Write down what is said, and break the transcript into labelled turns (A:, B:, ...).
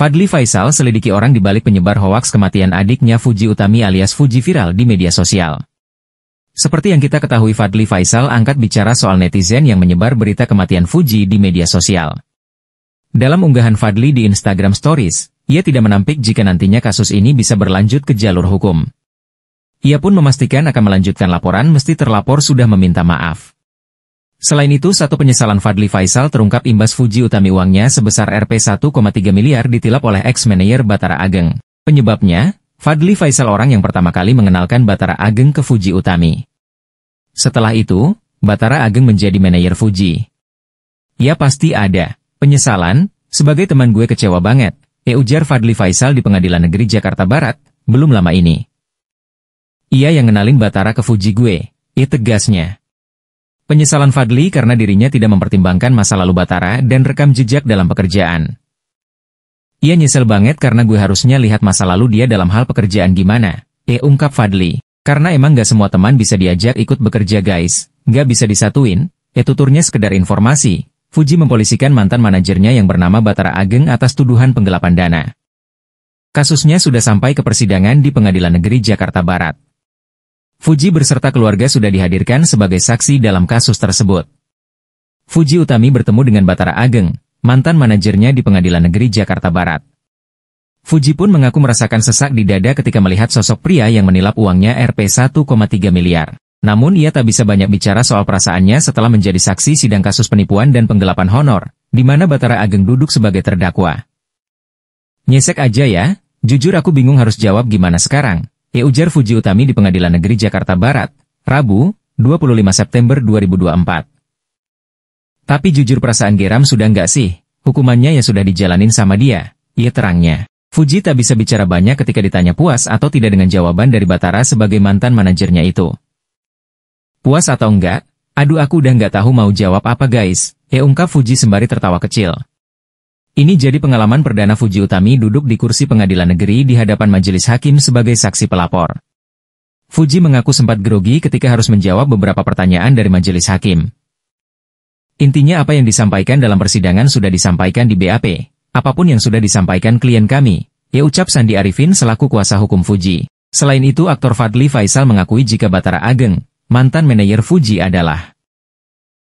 A: Fadli Faisal selidiki orang di balik penyebar hoaks kematian adiknya Fuji Utami alias Fuji viral di media sosial. Seperti yang kita ketahui Fadli Faisal angkat bicara soal netizen yang menyebar berita kematian Fuji di media sosial. Dalam unggahan Fadli di Instagram Stories, ia tidak menampik jika nantinya kasus ini bisa berlanjut ke jalur hukum. Ia pun memastikan akan melanjutkan laporan mesti terlapor sudah meminta maaf. Selain itu, satu penyesalan Fadli Faisal terungkap imbas Fuji Utami uangnya sebesar Rp 1,3 miliar ditilap oleh ex-manajer Batara Ageng. Penyebabnya, Fadli Faisal orang yang pertama kali mengenalkan Batara Ageng ke Fuji Utami. Setelah itu, Batara Ageng menjadi manajer Fuji. Ya pasti ada. Penyesalan, sebagai teman gue kecewa banget. E ujar Fadli Faisal di Pengadilan Negeri Jakarta Barat, belum lama ini. Ia yang ngenalin Batara ke Fuji gue. E tegasnya. Penyesalan Fadli karena dirinya tidak mempertimbangkan masa lalu Batara dan rekam jejak dalam pekerjaan. Ia nyesel banget karena gue harusnya lihat masa lalu dia dalam hal pekerjaan gimana, eh ungkap Fadli. Karena emang gak semua teman bisa diajak ikut bekerja guys, gak bisa disatuin, eh tuturnya sekedar informasi. Fuji mempolisikan mantan manajernya yang bernama Batara Ageng atas tuduhan penggelapan dana. Kasusnya sudah sampai ke persidangan di Pengadilan Negeri Jakarta Barat. Fuji berserta keluarga sudah dihadirkan sebagai saksi dalam kasus tersebut. Fuji Utami bertemu dengan Batara Ageng, mantan manajernya di Pengadilan Negeri Jakarta Barat. Fuji pun mengaku merasakan sesak di dada ketika melihat sosok pria yang menilap uangnya Rp 1,3 miliar. Namun ia tak bisa banyak bicara soal perasaannya setelah menjadi saksi sidang kasus penipuan dan penggelapan honor, di mana Batara Ageng duduk sebagai terdakwa. Nyesek aja ya, jujur aku bingung harus jawab gimana sekarang, Ya Ujar Fuji Utami di Pengadilan Negeri Jakarta Barat, Rabu, 25 September 2024. Tapi jujur perasaan geram sudah nggak sih, hukumannya ya sudah dijalanin sama dia, ia terangnya. Fuji tak bisa bicara banyak ketika ditanya puas atau tidak dengan jawaban dari Batara sebagai mantan manajernya itu. Puas atau enggak? Aduh aku udah nggak tahu mau jawab apa guys, ya ungkap Fuji sembari tertawa kecil. Ini jadi pengalaman perdana Fuji Utami duduk di kursi pengadilan negeri di hadapan majelis hakim sebagai saksi pelapor. Fuji mengaku sempat grogi ketika harus menjawab beberapa pertanyaan dari majelis hakim. Intinya apa yang disampaikan dalam persidangan sudah disampaikan di BAP. Apapun yang sudah disampaikan klien kami, ya ucap Sandi Arifin selaku kuasa hukum Fuji. Selain itu aktor Fadli Faisal mengakui jika Batara Ageng, mantan manajer Fuji adalah